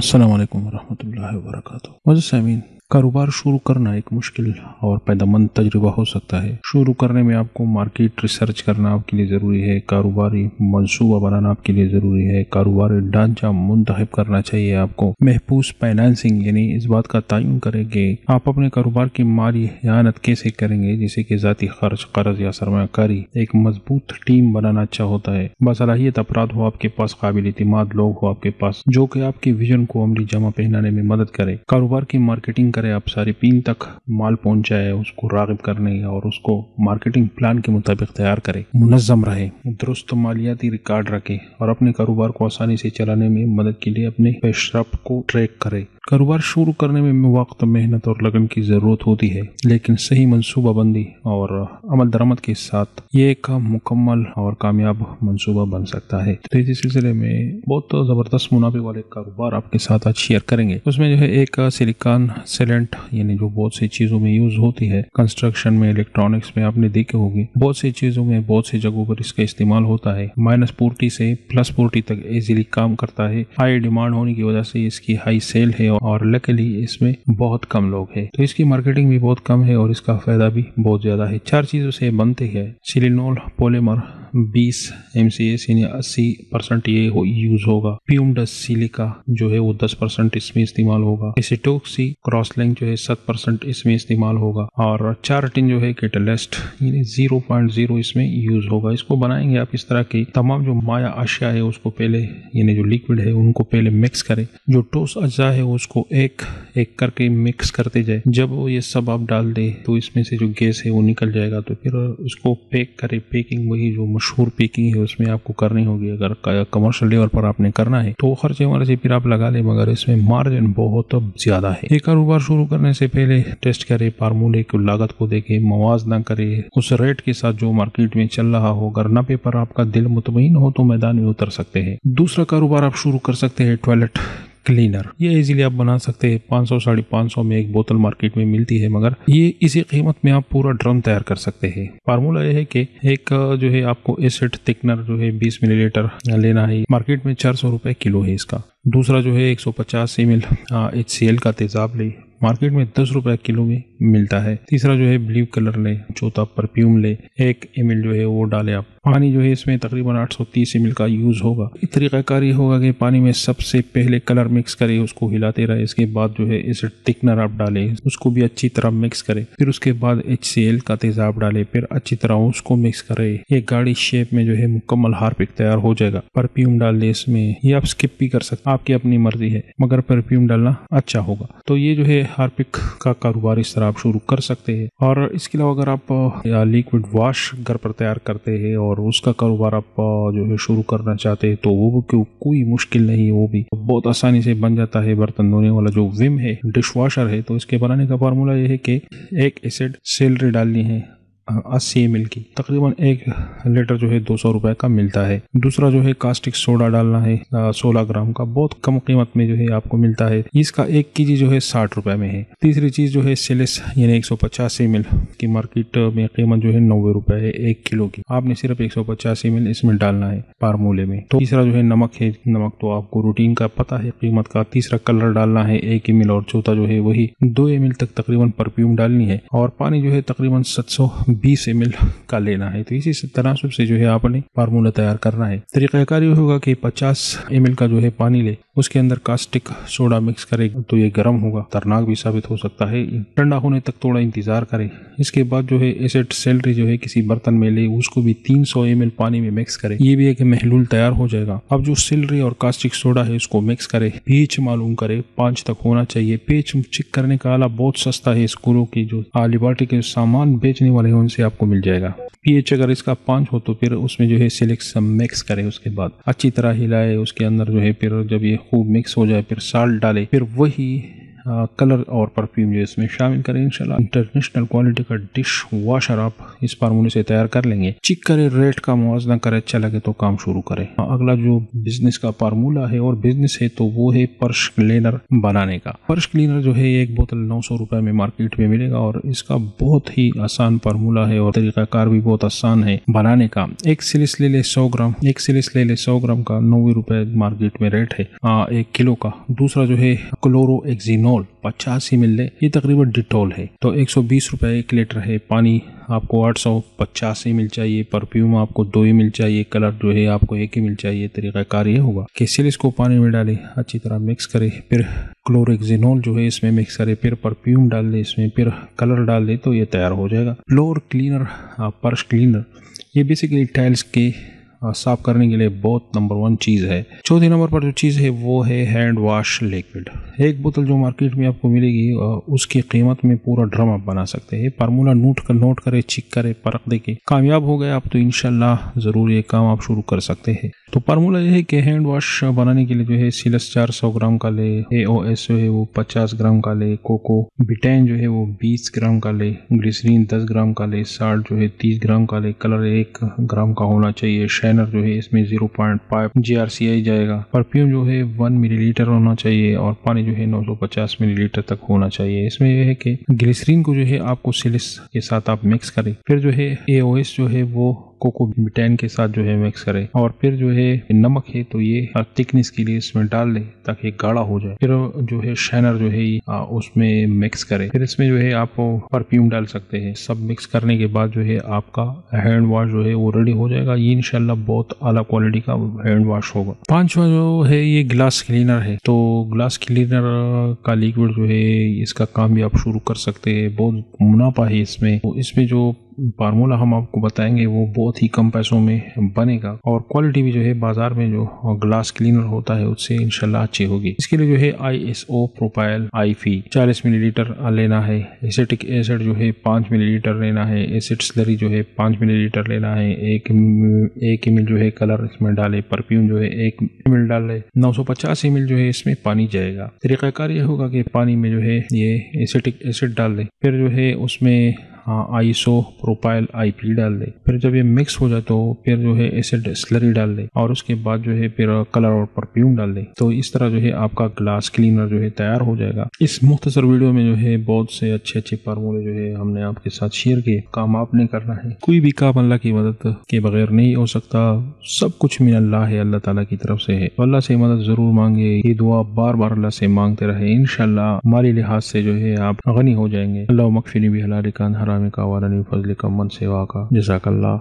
अल्लाम वरहमल वर्क मज़ सामीन कारोबार शुरू करना एक मुश्किल और पैदामंद तजुर्बा हो सकता है शुरू करने में आपको मार्केट रिसर्च करना आपके लिए ज़रूरी है कारोबारी मनसूबा बनाना आपके लिए ज़रूरी है कारोबारी ढांचा मुंतब करना चाहिए आपको महफूज फाइनेंसिंग यानी इस बात का तयन करें कि आप अपने कारोबार की माली हयानत कैसे करेंगे जैसे कि ज़ाती खर्च कर्ज या सरमाकारी एक मजबूत टीम बनाना अच्छा होता है बसलाहियत अपराध हो आपके पास काबिल इतमाद लोग हो आपके पास जो कि आपके विजन को अमली जमा पहनाने में मदद करे कारोबार की मार्केटिंग लेकर आप सारिपीन तक माल पहुंचाए उसको रागब करने और उसको मार्केटिंग प्लान के मुताबिक तैयार करें मुनज़म रहे दुरुस्त मालियाती रिकॉर्ड रखें और अपने कारोबार को आसानी से चलाने में मदद के लिए अपने पेशरफ को ट्रैक करें कारोबार शुरू करने में वक्त मेहनत और लगन की ज़रूरत होती है लेकिन सही मनसूबा बंदी और अमल दरामद के साथ ये एक मुकम्मल और कामयाब मनसूबा बन सकता है तो इसी सिलसिले में बहुत ज़बरदस्त मुनाफे वाले कारोबार आपके साथ आज शेयर करेंगे उसमें जो है एक सिलिकॉन सेल पेरेंट यानी जो बहुत सी चीज़ों में यूज़ होती है कंस्ट्रक्शन में इलेक्ट्रॉनिक्स में आपने देखी होगी बहुत सी चीज़ों में बहुत सी जगहों पर इसका इस्तेमाल होता है माइनस फोर्टी से प्लस फोर्टी तक इजीली काम करता है हाई डिमांड होने की वजह से इसकी हाई सेल है और लकली इसमें बहुत कम लोग है तो इसकी मार्केटिंग भी बहुत कम है और इसका फायदा भी बहुत ज्यादा है चार चीजों से बनते है सिलिनोल पोलेमर बीस एम सी एस यानी अस्सी परसेंट ये हो, यूज होगा प्यूमडस सिलिका जो है वो दस परसेंट इसमें इस्तेमाल होगा एसिटोक्सी क्रॉसलिंग जो है सत परसेंट इसमें इस्तेमाल होगा और चार्टिन जो है केटलेस्ट यानी जीरो पॉइंट जीरो इसमें यूज होगा इसको बनाएंगे आप इस तरह की तमाम जो माया अशिया है उसको पहले यानी जो लिक्विड है उनको पहले मिक्स करें जो टोस अज्जा है उसको एक एक करके मिक्स करते जाए जब वो ये सब आप डाल दें तो इसमें से जो गैस है वो निकल जाएगा तो फिर उसको पैक करें पैकिंग वही जो मशहूर पैकिंग है उसमें आपको करनी होगी अगर कमर्शियल लेवल पर आपने करना है तो खर्चे वर्चे फिर आप लगा लें मगर इसमें मार्जिन बहुत ज़्यादा है ये कारोबार शुरू करने से पहले टेस्ट करे फार्मूले की लागत को मवाज मुआवजना करे उस रेट के साथ जो मार्केट में चल रहा हो अगर नपे पर आपका दिल मुतमिन हो तो मैदान में उतर सकते हैं दूसरा कारोबार आप शुरू कर सकते हैं टॉयलेट क्लीनर ये इजीली आप बना सकते हैं 500 सौ साढ़े पाँच में एक बोतल मार्केट में मिलती है मगर ये इसी कीमत में आप पूरा ड्रम तैयार कर सकते हैं फार्मूला ये है कि एक जो है आपको एसिड थिकनर जो है 20 मिलीलीटर लेना है मार्केट में चार सौ रुपये किलो है इसका दूसरा जो है एक सौ पचास M L H C L का तेजाब ले मार्केट में दस रुपए किलो में मिलता है तीसरा जो है ब्लू कलर ले चौथा परफ्यूम ले एक एम जो है वो डाले आप पानी जो है इसमें तकरीबन 830 सौ का यूज़ होगा इस तरीक़ाकार ये होगा कि पानी में सबसे पहले कलर मिक्स करे उसको हिलाते रहे इसके बाद जो है इसे टिकनर आप डाले उसको भी अच्छी तरह मिक्स करे फिर उसके बाद एच का तेज़ाब डाले फिर अच्छी तरह उसको मिक्स करे ये गाड़ी शेप में जो है मुकम्मल हार्पिक तैयार हो जाएगा परफ्यूम डाल दे इसमें ये आप स्किप भी कर सकते आपकी अपनी मर्जी है मगर परफ्यूम डालना अच्छा होगा तो ये जो है हार्पिक का कारोबार इस तरह आप शुरू कर सकते हैं और इसके अलावा अगर आप लिक्विड वॉश घर पर तैयार करते हैं और और उसका कारोबार आप जो है शुरू करना चाहते हैं तो वो भी कोई मुश्किल नहीं है वो भी बहुत आसानी से बन जाता है बर्तन धोने वाला जो विम है डिश वॉशर है तो इसके बनाने का फार्मूला ये है कि एक एसिड सेलरी डालनी है अस्सी एम की तकरीबन एक लीटर जो है दो सौ रुपये का मिलता है दूसरा जो है कास्टिक सोडा डालना है सोलह ग्राम का बहुत कम कीमत में जो है आपको मिलता है इसका एक के जो है साठ रुपये में है तीसरी चीज़ जो है सेलेस यानी एक सौ पचास एम की मार्केट में कीमत जो है नब्बे रुपये है एक किलो की आपने सिर्फ एक सौ पचास एम इसमें डालना है फार्मूले में तो तीसरा जो है नमक है नमक तो आपको रूटीन का पता है कीमत का तीसरा कलर डालना है एक एम और चौथा जो है वही दो एम तक तकरीबन परफ्यूम डालनी है और पानी जो है तकरीबन सत बीस एम एल का लेना है तो इसी तनासब से जो है आपने फार्मूला तैयार करना है तरीका कार्य होगा कि पचास एम का जो है पानी ले उसके अंदर कास्टिक सोडा मिक्स करें तो ये गर्म होगा खतरनाक भी साबित हो सकता है ठंडा होने तक थोड़ा इंतज़ार करें इसके बाद जो है एसिड सेलरी जो है किसी बर्तन में ले उसको भी 300 सौ पानी में मिक्स करें ये भी एक महलूल तैयार हो जाएगा अब जो सेलरी और कास्टिक सोडा है इसको मिक्स करें पीच मालूम करें पाँच तक होना चाहिए पेच चेक करने का आला बहुत सस्ता है स्कूलों की जो लिबर्टी के सामान बेचने वाले हैं उनसे आपको मिल जाएगा पीएच अगर इसका पाँच हो तो फिर उसमें जो है सिलेक्स मिक्स करें उसके बाद अच्छी तरह हिलाए उसके अंदर जो है फिर जब ये खूब मिक्स हो जाए फिर साल्ट डाले फिर वही कलर और परफ्यूम जो इसमें शामिल करें इनशाला इंटरनेशनल क्वालिटी का डिश वाशर आप इस फार्मूले से तैयार कर लेंगे चिक करे रेट का मुआवजना करे अच्छा लगे तो काम शुरू करें अगला जो बिजनेस का फार्मूला है और बिजनेस है तो वो है पर्श क्लीनर बनाने का पर्श क्लीनर जो है एक बोतल नौ सौ में मार्केट में मिलेगा और इसका बहुत ही आसान फार्मूला है और तरीकाकार भी बहुत आसान है बनाने का एक सिलिस ले ले सौ ग्राम एक सिलिस ले ले सौ ग्राम का नौवे रुपए मार्केट में रेट है आ, एक किलो का दूसरा जो है क्लोरो एक्जीनोल डिटोल पचास ही मिल रहे ये तकरीबन डिटोल है तो एक सौ बीस रुपये एक लीटर है पानी आपको आठ सौ पचास ही मिल चाहिए परफ्यूम आपको दो ही मिल चाहिए कलर जो है आपको एक ही मिल चाहिए तरीका कार ये होगा कि सिल इसको पानी में डालें अच्छी तरह मिक्स करें फिर क्लोरेक्जिनोल जो है इसमें मिक्स करें फिर परफ्यूम डाल दें इसमें फिर कलर डाल दें तो ये तैयार हो जाएगा फ्लोर क्लीनर पर्श क्लीनर ये बेसिकली टाइल्स के साफ करने के लिए बहुत नंबर वन चीज़ है चौथे नंबर पर जो चीज़ है वो है हैंड वाश लिक्विड एक बोतल जो मार्केट में आपको मिलेगी उसकी कीमत में पूरा ड्रम आप बना सकते हैं फार्मूला नोट कर नोट करे चिक करे परख दे के कामयाब हो गए आप तो इनशाला ज़रूर ये काम आप शुरू कर सकते हैं तो फार्मूला ये है कि हैंड वॉश बनाने के लिए जो है सिलस चार सौ ग्राम का ले ए ओ एस जो है वो पचास ग्राम का ले कोको बिटेन जो है वो बीस ग्राम का ले ग्लिसरीन दस ग्राम का ले साल्ट जो है तीस ग्राम का ले कलर एक ग्राम का होना चाहिए शाइनर जो है इसमें zero point five G R C आई जाएगा परफ्यूम जो है वन लीटर होना चाहिए और पानी जो है नौ सौ पचास लीटर तक होना चाहिए इसमें यह है कि ग्लिसरीन को जो है आपको सिलिस के साथ आप मिक्स करें फिर जो है ए ओ एस जो है वो को बिटेन के साथ जो है मिक्स करें और फिर जो है नमक है तो ये थिकनेस के लिए इसमें डाल दें ताकि गाढ़ा हो जाए फिर जो है शाइनर जो है उसमें मिक्स करें फिर इसमें जो है आप परफ्यूम डाल सकते हैं सब मिक्स करने के बाद जो है आपका हैंड वॉश जो है वो रेडी हो जाएगा ये इनशाला बहुत अला क्वालिटी का हैंड वॉश होगा पांचवा जो है ये ग्लास क्लीनर है तो ग्लास क्लीनर का लिक्विड जो है इसका काम भी आप शुरू कर सकते हैं बहुत मुनाफा है इसमें तो इसमें जो फार्मूला हम आपको बताएंगे वो बहुत ही कम पैसों में बनेगा और क्वालिटी भी जो है बाजार में जो ग्लास क्लीनर होता है उससे इनशाला अच्छी होगी इसके लिए जो है आई एस ओ प्रोपाइल आई फी चालीस मिलीलीटर लेना है एसिटिक एसिड जो है पाँच मिलीलीटर लेना है एसिड स्लरी जो है पाँच मिलीलीटर लेना है एक एक एम जो है कलर इसमें डाले परफ्यूम जो है एक एम डाले नौ सौ पचास एम जो है इसमें पानी जाएगा तरीकाकार ये होगा कि पानी में जो है ये एसिटिक एसिड डाल दे फिर जो है उसमें हाँ, आइसो प्रोपाइल आईपी डाल दे फिर जब ये मिक्स हो जाए तो फिर जो है एसिड स्लरी डाल दे और उसके बाद जो है फिर कलर और परफ्यूम डाल दे तो इस तरह जो है आपका ग्लास क्लीनर जो है तैयार हो जाएगा इस मुख्तसर वीडियो में जो है बहुत से अच्छे अच्छे फार्मूले जो है हमने आपके साथ शेयर किए काम आपने करना है कोई भी काम अल्लाह की मदद के बगैर नहीं हो सकता सब कुछ में अल्लाह है अल्लाह ताला की तरफ से है तो अल्लाह से मदद जरूर मांगे ये दुआ बार बार अल्लाह से मांगते रहे इनशाला माली लिहाज से जो है आप गनी हो जाएंगे अल्लाह मकफिली भी हलाल खान हरा इस्लामी कवानीन फ़ज़ल कम्मन सेवा का जजाकल्ला